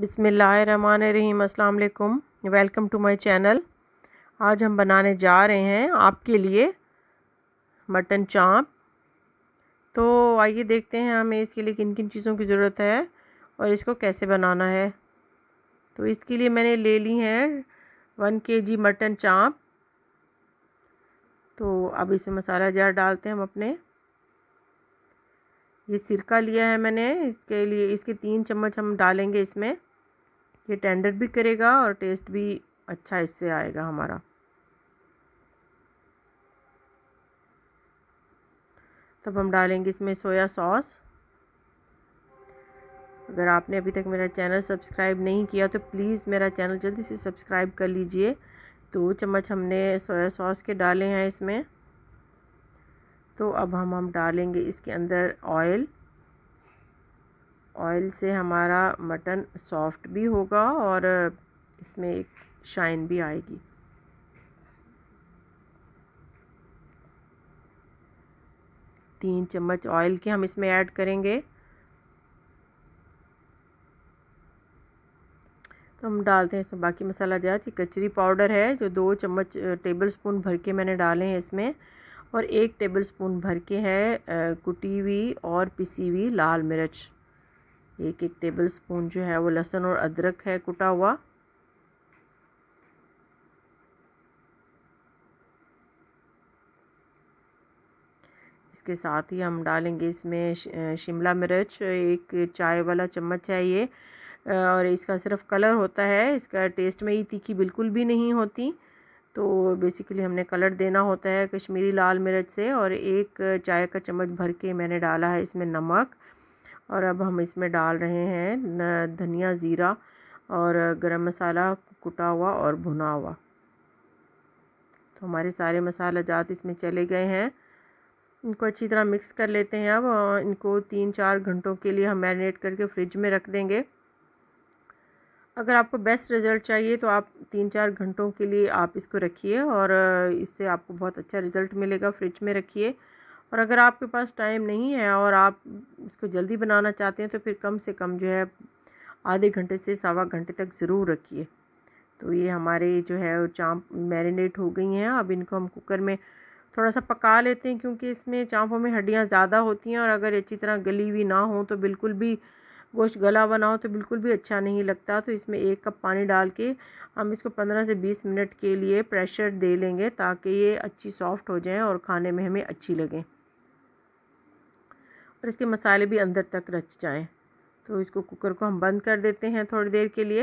बिसमीम अल्लाम welcome to my channel आज हम बनाने जा रहे हैं आपके लिए मटन चाँप तो आइए देखते हैं हमें इसके लिए किन किन चीज़ों की ज़रूरत है और इसको कैसे बनाना है तो इसके लिए मैंने ले ली हैं वन के जी मटन चाँप तो अब इसमें मसाला जार डालते हैं हम अपने ये सिरका लिया है मैंने इसके लिए इसके तीन चम्मच हम डालेंगे इसमें ये टेंडर भी करेगा और टेस्ट भी अच्छा इससे आएगा हमारा तब हम डालेंगे इसमें सोया सॉस अगर आपने अभी तक मेरा चैनल सब्सक्राइब नहीं किया तो प्लीज़ मेरा चैनल जल्दी से सब्सक्राइब कर लीजिए दो चम्मच हमने सोया सॉस के डाले हैं इसमें तो अब हम हम डालेंगे इसके अंदर ऑयल ऑयल से हमारा मटन सॉफ्ट भी होगा और इसमें एक शाइन भी आएगी तीन चम्मच ऑयल के हम इसमें ऐड करेंगे तो हम डालते हैं इसमें बाकी मसाला जात ये कचरी पाउडर है जो दो चम्मच टेबल स्पून भर के मैंने डाले हैं इसमें और एक टेबल स्पून भर के है कुटी हुई और पिसी हुई लाल मिर्च एक एक टेबल स्पून जो है वो लहसुन और अदरक है कुटा हुआ इसके साथ ही हम डालेंगे इसमें शिमला मिर्च एक चाय वाला चम्मच है ये और इसका सिर्फ कलर होता है इसका टेस्ट में ये तीखी बिल्कुल भी नहीं होती तो बेसिकली हमने कलर देना होता है कश्मीरी लाल मिर्च से और एक चाय का चम्मच भर के मैंने डाला है इसमें नमक और अब हम इसमें डाल रहे हैं धनिया ज़ीरा और गरम मसाला कुटा हुआ और भुना हुआ तो हमारे सारे मसाला जात इसमें चले गए हैं इनको अच्छी तरह मिक्स कर लेते हैं अब इनको तीन चार घंटों के लिए हम मैरिनेट करके फ्रिज में रख देंगे अगर आपको बेस्ट रिज़ल्ट चाहिए तो आप तीन चार घंटों के लिए आप इसको रखिए और इससे आपको बहुत अच्छा रिज़ल्ट मिलेगा फ्रिज में रखिए और अगर आपके पास टाइम नहीं है और आप इसको जल्दी बनाना चाहते हैं तो फिर कम से कम जो है आधे घंटे से सवा घंटे तक ज़रूर रखिए तो ये हमारे जो है चाँप मैरिनेट हो गई हैं अब इनको हम कुकर में थोड़ा सा पका लेते हैं क्योंकि इसमें चाँपों में हड्डियाँ ज़्यादा होती हैं और अगर अच्छी तरह गली हुई ना हो तो बिल्कुल भी गोश्त गला हुआ हो तो बिल्कुल भी अच्छा नहीं लगता तो इसमें एक कप पानी डाल के हम इसको पंद्रह से बीस मिनट के लिए प्रेशर दे लेंगे ताकि ये अच्छी सॉफ्ट हो जाएँ और खाने में हमें अच्छी लगें और इसके मसाले भी अंदर तक रच जाएं तो इसको कुकर को हम बंद कर देते हैं थोड़ी देर के लिए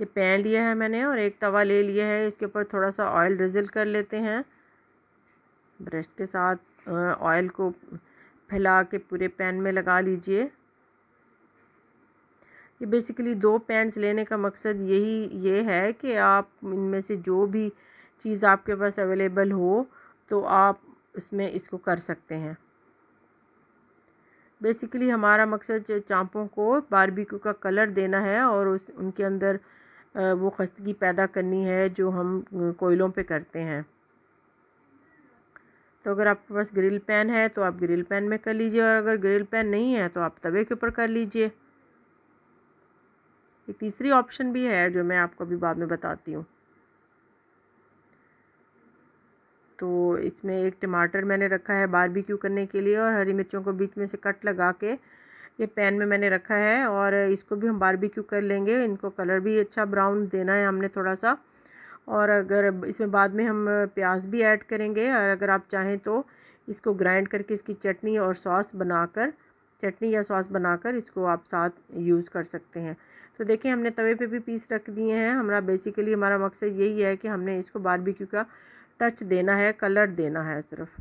ये पैन लिया है मैंने और एक तवा ले लिया है इसके ऊपर थोड़ा सा ऑयल रिजल कर लेते हैं ब्रश के साथ ऑयल को फैला के पूरे पैन में लगा लीजिए ये बेसिकली दो पैंस लेने का मकसद यही ये है कि आप इनमें से जो भी चीज़ आपके पास अवेलेबल हो तो आप इसमें इसको कर सकते हैं बेसिकली हमारा मकसद चांपों को बारबेक्यू का कलर देना है और उस उनके अंदर वो खस्तगी पैदा करनी है जो हम कोयलों पे करते हैं तो अगर आपके पास ग्रिल पैन है तो आप ग्रिल पैन में कर लीजिए और अगर ग्रिल पैन नहीं है तो आप तवे के ऊपर कर लीजिए एक तीसरी ऑप्शन भी है जो मैं आपको अभी बाद में बताती हूँ तो इसमें एक टमाटर मैंने रखा है बारबेक्यू करने के लिए और हरी मिर्चों को बीच में से कट लगा के ये पैन में मैंने रखा है और इसको भी हम बारबेक्यू कर लेंगे इनको कलर भी अच्छा ब्राउन देना है हमने थोड़ा सा और अगर इसमें बाद में हम प्याज भी ऐड करेंगे और अगर आप चाहें तो इसको ग्राइंड करके इसकी चटनी और सॉस बनाकर चटनी या सॉस बनाकर इसको आप साथ यूज़ कर सकते हैं तो देखें हमने तवे पे भी पीस रख दिए हैं हमारा बेसिकली हमारा मकसद यही है कि हमने इसको बारबेक्यू का टच देना है कलर देना है सिर्फ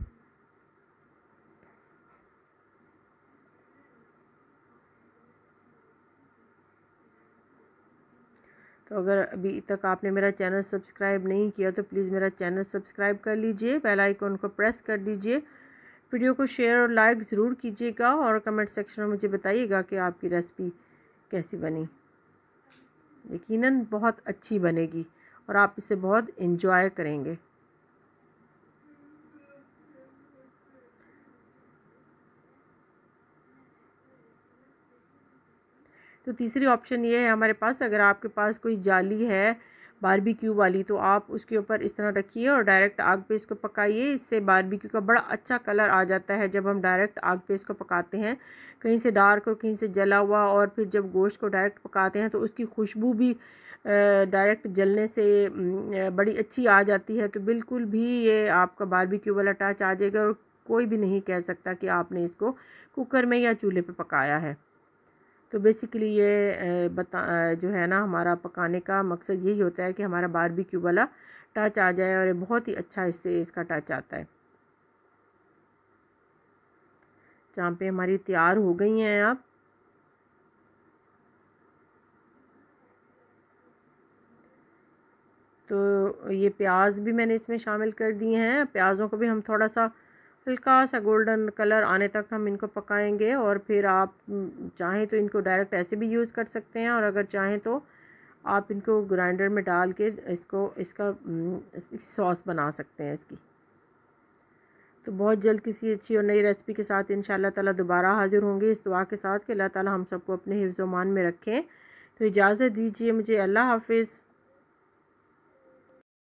तो अगर अभी तक आपने मेरा चैनल सब्सक्राइब नहीं किया तो प्लीज़ मेरा चैनल सब्सक्राइब कर लीजिए बेल आइकॉन को प्रेस कर दीजिए वीडियो को शेयर और लाइक ज़रूर कीजिएगा और कमेंट सेक्शन में मुझे बताइएगा कि आपकी रेसिपी कैसी बनी यकीनन बहुत अच्छी बनेगी और आप इसे बहुत इन्जॉय करेंगे तो तीसरी ऑप्शन ये है हमारे पास अगर आपके पास कोई जाली है बारबेक्यू वाली तो आप उसके ऊपर इस तरह रखिए और डायरेक्ट आग पे इसको पकाइए इससे बारबेक्यू का बड़ा अच्छा कलर आ जाता है जब हम डायरेक्ट आग पे इसको पकाते हैं कहीं से डार्क और कहीं से जला हुआ और फिर जब गोश्त को डायरेक्ट पकाते हैं तो उसकी खुशबू भी डायरेक्ट जलने से बड़ी अच्छी आ जाती है तो बिल्कुल भी ये आपका बारबेक्यू वाला टच आ जाएगा और कोई भी नहीं कह सकता कि आपने इसको कुकर में या चूल्हे पर पकाया है तो बेसिकली ये बता जो है ना हमारा पकाने का मकसद यही होता है कि हमारा बारबेक्यू वाला टच आ जाए और बहुत ही अच्छा इससे इसका टच आता है चाँपें हमारी तैयार हो गई हैं आप तो ये प्याज भी मैंने इसमें शामिल कर दिए हैं प्याज़ों को भी हम थोड़ा सा हल्का सा गोल्डन कलर आने तक हम इनको पकाएंगे और फिर आप चाहें तो इनको डायरेक्ट ऐसे भी यूज़ कर सकते हैं और अगर चाहें तो आप इनको ग्राइंडर में डाल के इसको इसका सॉस बना सकते हैं इसकी तो बहुत जल्द किसी अच्छी और नई रेसिपी के साथ इन ताला दोबारा हाज़िर होंगे इस दुआ के साथ कि अल्लाह ताला हम सबको अपने हिफ्ज़ मान में रखें तो इजाज़त दीजिए मुझे अल्लाह हाफिज़